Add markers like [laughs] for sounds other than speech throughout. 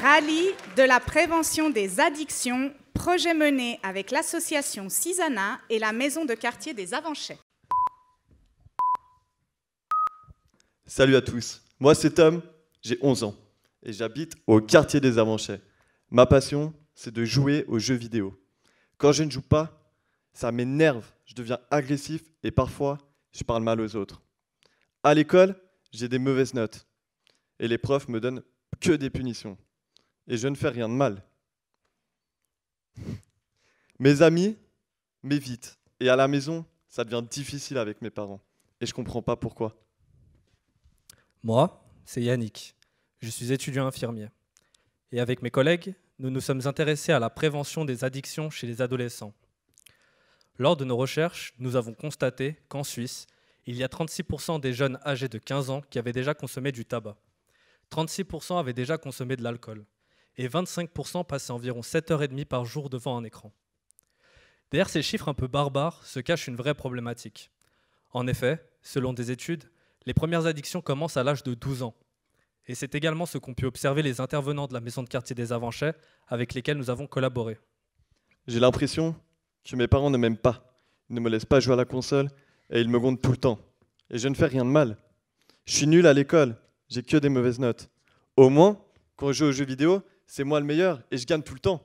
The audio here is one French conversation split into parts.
Rallye de la prévention des addictions, projet mené avec l'association Cisana et la maison de quartier des Avanchets. Salut à tous, moi c'est Tom, j'ai 11 ans et j'habite au quartier des Avanchets. Ma passion, c'est de jouer aux jeux vidéo. Quand je ne joue pas, ça m'énerve, je deviens agressif et parfois je parle mal aux autres. À l'école, j'ai des mauvaises notes et les profs me donnent que des punitions et je ne fais rien de mal. Mes amis vite. Et à la maison, ça devient difficile avec mes parents. Et je comprends pas pourquoi. Moi, c'est Yannick. Je suis étudiant infirmier. Et avec mes collègues, nous nous sommes intéressés à la prévention des addictions chez les adolescents. Lors de nos recherches, nous avons constaté qu'en Suisse, il y a 36% des jeunes âgés de 15 ans qui avaient déjà consommé du tabac. 36% avaient déjà consommé de l'alcool et 25% passaient environ 7h30 par jour devant un écran. Derrière ces chiffres un peu barbares se cache une vraie problématique. En effet, selon des études, les premières addictions commencent à l'âge de 12 ans. Et c'est également ce qu'ont pu observer les intervenants de la maison de quartier des Avanchais avec lesquels nous avons collaboré. J'ai l'impression que mes parents ne m'aiment pas. Ils ne me laissent pas jouer à la console et ils me grondent tout le temps. Et je ne fais rien de mal. Je suis nul à l'école, j'ai que des mauvaises notes. Au moins, quand je joue aux jeux vidéo, c'est moi le meilleur et je gagne tout le temps.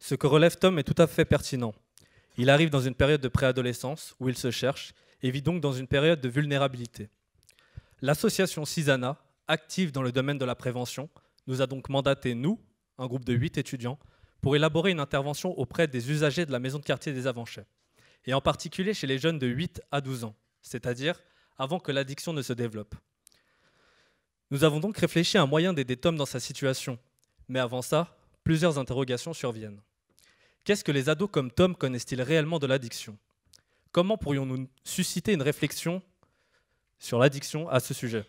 Ce que relève Tom est tout à fait pertinent. Il arrive dans une période de préadolescence où il se cherche et vit donc dans une période de vulnérabilité. L'association CISANA, active dans le domaine de la prévention, nous a donc mandaté, nous, un groupe de 8 étudiants, pour élaborer une intervention auprès des usagers de la maison de quartier des Avanchets, et en particulier chez les jeunes de 8 à 12 ans, c'est-à-dire avant que l'addiction ne se développe. Nous avons donc réfléchi à un moyen d'aider Tom dans sa situation. Mais avant ça, plusieurs interrogations surviennent. Qu'est-ce que les ados comme Tom connaissent-ils réellement de l'addiction Comment pourrions-nous susciter une réflexion sur l'addiction à ce sujet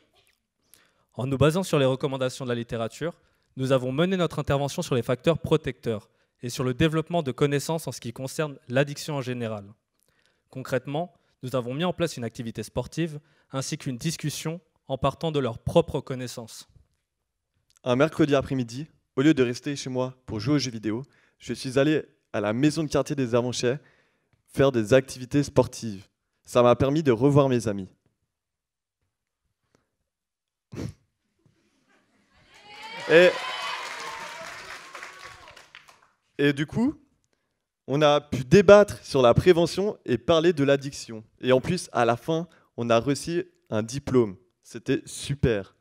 En nous basant sur les recommandations de la littérature, nous avons mené notre intervention sur les facteurs protecteurs et sur le développement de connaissances en ce qui concerne l'addiction en général. Concrètement, nous avons mis en place une activité sportive ainsi qu'une discussion en partant de leur propre connaissance. Un mercredi après-midi, au lieu de rester chez moi pour jouer aux jeux vidéo, je suis allé à la maison de quartier des Armanchets faire des activités sportives. Ça m'a permis de revoir mes amis. [laughs] et du coup, on a pu débattre sur la prévention et parler de l'addiction. Et en plus, à la fin, on a reçu un diplôme. C'était super.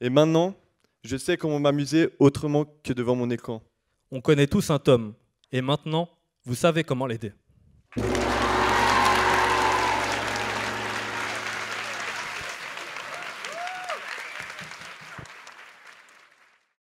Et maintenant, je sais comment m'amuser autrement que devant mon écran. On connaît tous un tome. Et maintenant, vous savez comment l'aider.